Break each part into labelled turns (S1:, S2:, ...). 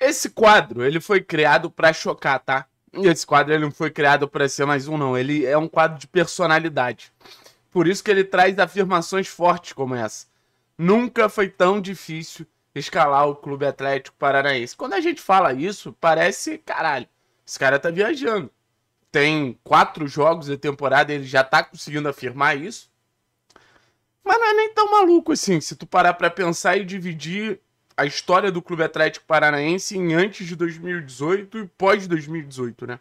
S1: Esse quadro, ele foi criado para chocar, tá? Esse quadro ele não foi criado para ser mais um, não. Ele é um quadro de personalidade. Por isso que ele traz afirmações fortes como essa. Nunca foi tão difícil escalar o Clube Atlético Paranaense. Quando a gente fala isso, parece caralho. Esse cara tá viajando. Tem quatro jogos de temporada, ele já tá conseguindo afirmar isso. Mas não é nem tão maluco assim. Se tu parar pra pensar e dividir a história do Clube Atlético Paranaense em antes de 2018 e pós 2018, né?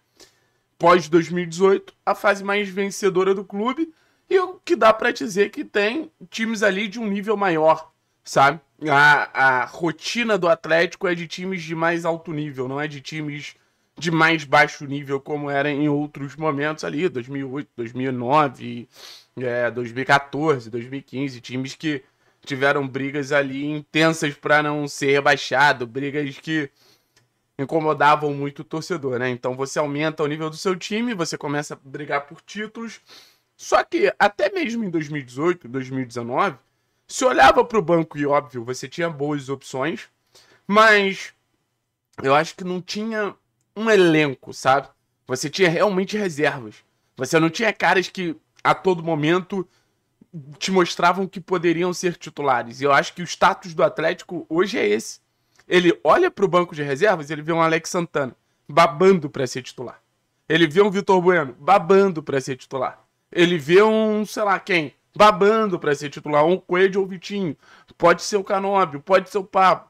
S1: Pós 2018, a fase mais vencedora do clube e o que dá para dizer que tem times ali de um nível maior, sabe? A, a rotina do Atlético é de times de mais alto nível, não é de times de mais baixo nível como era em outros momentos ali, 2008, 2009, é, 2014, 2015, times que tiveram brigas ali intensas para não ser rebaixado, brigas que incomodavam muito o torcedor, né? Então você aumenta o nível do seu time, você começa a brigar por títulos. Só que até mesmo em 2018, 2019, se olhava para o banco e óbvio, você tinha boas opções, mas eu acho que não tinha um elenco, sabe? Você tinha realmente reservas. Você não tinha caras que a todo momento te mostravam que poderiam ser titulares. E eu acho que o status do Atlético hoje é esse. Ele olha para o banco de reservas, ele vê um Alex Santana babando para ser titular. Ele vê um Vitor Bueno babando para ser titular. Ele vê um, sei lá quem, babando para ser titular, um Coelho ou Vitinho. Pode ser o Canóbio, pode ser o Pablo.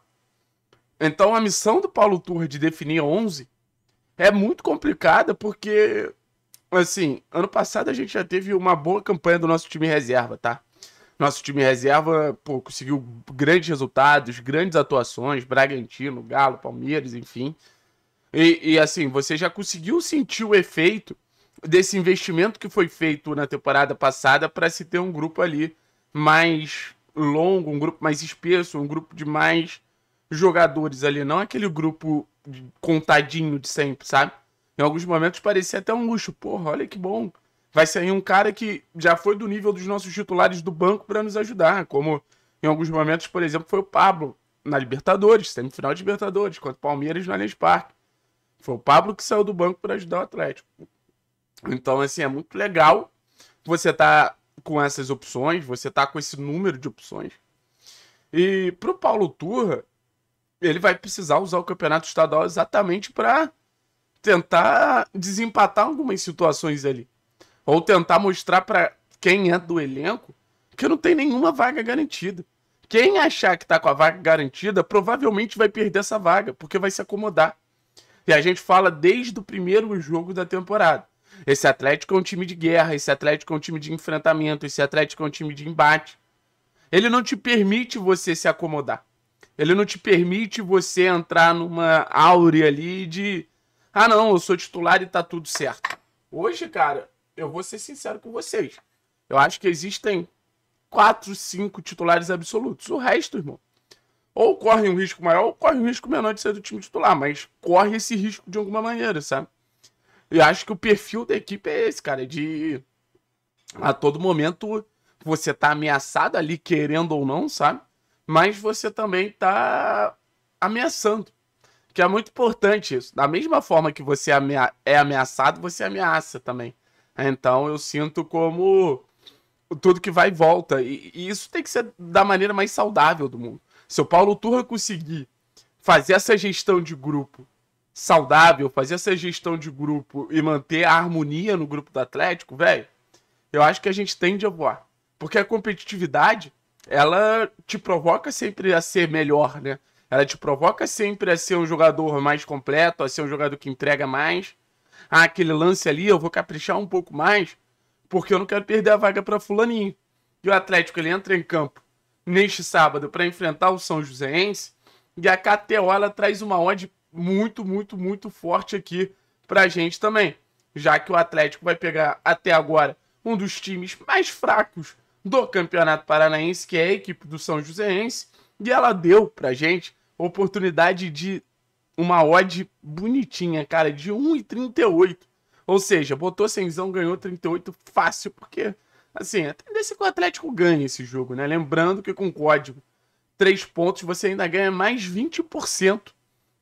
S1: Então a missão do Paulo Turra de definir 11 é muito complicada porque assim, ano passado a gente já teve uma boa campanha do nosso time reserva, tá? Nosso time reserva pô, conseguiu grandes resultados, grandes atuações, Bragantino, Galo, Palmeiras, enfim. E, e assim, você já conseguiu sentir o efeito desse investimento que foi feito na temporada passada para se ter um grupo ali mais longo, um grupo mais espesso, um grupo de mais jogadores ali, não aquele grupo contadinho de sempre, sabe? Em alguns momentos parecia até um luxo. Porra, olha que bom. Vai sair um cara que já foi do nível dos nossos titulares do banco para nos ajudar. Como em alguns momentos, por exemplo, foi o Pablo na Libertadores, semifinal de Libertadores, contra o Palmeiras no Allianz Parque. Foi o Pablo que saiu do banco para ajudar o Atlético. Então, assim, é muito legal você tá com essas opções, você tá com esse número de opções. E pro Paulo Turra, ele vai precisar usar o campeonato estadual exatamente para tentar desempatar algumas situações ali. Ou tentar mostrar para quem é do elenco que não tem nenhuma vaga garantida. Quem achar que tá com a vaga garantida provavelmente vai perder essa vaga, porque vai se acomodar. E a gente fala desde o primeiro jogo da temporada. Esse Atlético é um time de guerra, esse Atlético é um time de enfrentamento, esse Atlético é um time de embate. Ele não te permite você se acomodar. Ele não te permite você entrar numa áurea ali de ah não, eu sou titular e tá tudo certo. Hoje, cara, eu vou ser sincero com vocês. Eu acho que existem quatro, cinco titulares absolutos. O resto, irmão, ou corre um risco maior ou corre um risco menor de ser do time titular, mas corre esse risco de alguma maneira, sabe? Eu acho que o perfil da equipe é esse, cara, de a todo momento você tá ameaçado ali, querendo ou não, sabe? Mas você também tá ameaçando. Que é muito importante isso. Da mesma forma que você amea é ameaçado, você ameaça também. Então eu sinto como tudo que vai e volta. E, e isso tem que ser da maneira mais saudável do mundo. Se o Paulo Turra conseguir fazer essa gestão de grupo saudável, fazer essa gestão de grupo e manter a harmonia no grupo do Atlético, velho, eu acho que a gente tende a voar. Porque a competitividade, ela te provoca sempre a ser melhor, né? Ela te provoca sempre a ser um jogador mais completo, a ser um jogador que entrega mais. Ah, aquele lance ali eu vou caprichar um pouco mais, porque eu não quero perder a vaga para fulaninho. E o Atlético ele entra em campo neste sábado para enfrentar o São Joséense. E a KTO ela traz uma odd muito, muito, muito forte aqui pra gente também. Já que o Atlético vai pegar até agora um dos times mais fracos do Campeonato Paranaense, que é a equipe do São Joséense. E ela deu pra gente oportunidade de uma odd bonitinha, cara, de 1,38. Ou seja, botou 100, ganhou 38 fácil, porque, assim, a tendência é que o Atlético ganhe esse jogo, né? Lembrando que com código 3 pontos você ainda ganha mais 20%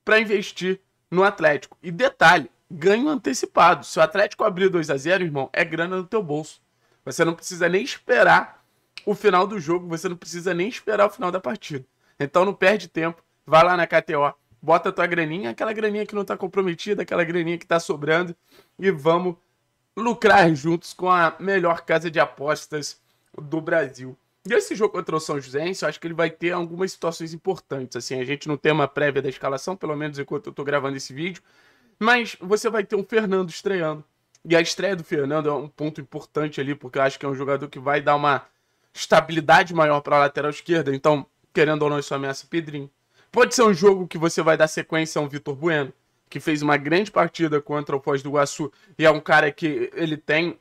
S1: para investir no Atlético. E detalhe, ganho antecipado. Se o Atlético abrir 2 a 0 irmão, é grana no teu bolso. Você não precisa nem esperar o final do jogo, você não precisa nem esperar o final da partida. Então não perde tempo Vai lá na KTO, bota tua graninha, aquela graninha que não está comprometida, aquela graninha que está sobrando e vamos lucrar juntos com a melhor casa de apostas do Brasil. E esse jogo contra o São José, eu acho que ele vai ter algumas situações importantes. Assim, a gente não tem uma prévia da escalação, pelo menos enquanto eu estou gravando esse vídeo. Mas você vai ter um Fernando estreando. E a estreia do Fernando é um ponto importante ali, porque eu acho que é um jogador que vai dar uma estabilidade maior para a lateral esquerda. Então, querendo ou não, isso ameaça o Pedrinho. Pode ser um jogo que você vai dar sequência a um Vitor Bueno, que fez uma grande partida contra o Foz do Iguaçu e é um cara que ele tem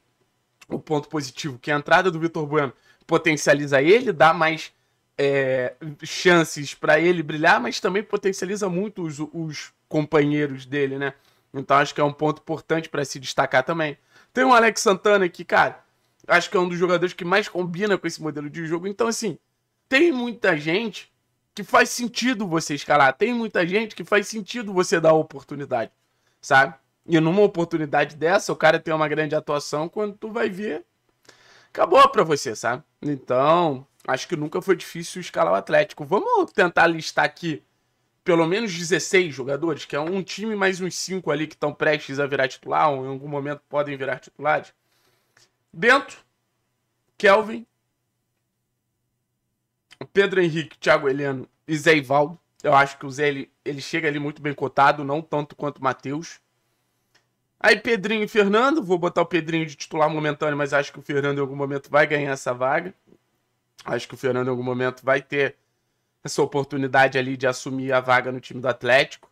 S1: o um ponto positivo, que a entrada do Vitor Bueno potencializa ele, dá mais é, chances para ele brilhar, mas também potencializa muito os, os, companheiros dele, né? Então acho que é um ponto importante para se destacar também. Tem o Alex Santana que, cara, acho que é um dos jogadores que mais combina com esse modelo de jogo. Então, assim, tem muita gente que faz sentido você escalar. Tem muita gente que faz sentido você dar oportunidade, sabe? E numa oportunidade dessa, o cara tem uma grande atuação, quando tu vai ver, acabou pra você, sabe? Então, acho que nunca foi difícil escalar o Atlético. Vamos tentar listar aqui pelo menos 16 jogadores, que é um time mais uns 5 ali que estão prestes a virar titular, ou em algum momento podem virar titulares. Bento, Kelvin, Pedro Henrique, Thiago Heleno e Zé Ivaldo. Eu acho que o Zé ele, ele chega ali muito bem cotado, não tanto quanto o Matheus. Aí Pedrinho e Fernando, vou botar o Pedrinho de titular momentâneo, mas acho que o Fernando em algum momento vai ganhar essa vaga. Acho que o Fernando em algum momento vai ter essa oportunidade ali de assumir a vaga no time do Atlético.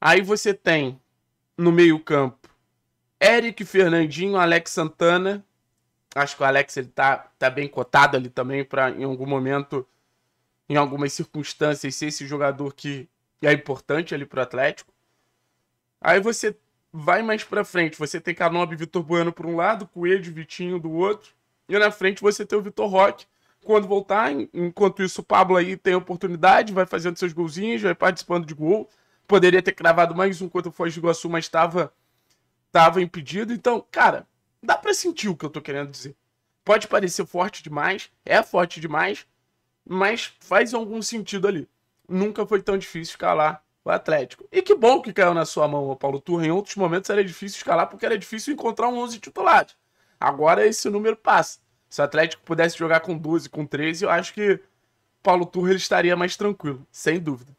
S1: Aí você tem no meio-campo Eric Fernandinho, Alex Santana Acho que o Alex ele tá, tá bem cotado ali também para em algum momento, em algumas circunstâncias, ser esse jogador que é importante ali pro Atlético. Aí você vai mais para frente, você tem Canob e Vitor Bueno por um lado, Coelho e Vitinho do outro, e na frente você tem o Vitor Roque. Quando voltar, enquanto isso, o Pablo aí tem oportunidade, vai fazendo seus golzinhos, vai participando de gol. Poderia ter cravado mais um contra o Foz do Iguaçu, mas estava tava impedido. Então, cara, Dá para sentir o que eu tô querendo dizer. Pode parecer forte demais, é forte demais, mas faz algum sentido ali. Nunca foi tão difícil escalar o Atlético. E que bom que caiu na sua mão o Paulo Turra. Em outros momentos era difícil escalar porque era difícil encontrar um 11 titulares. Agora esse número passa. Se o Atlético pudesse jogar com 12, com 13, eu acho que Paulo Turra ele estaria mais tranquilo, sem dúvida.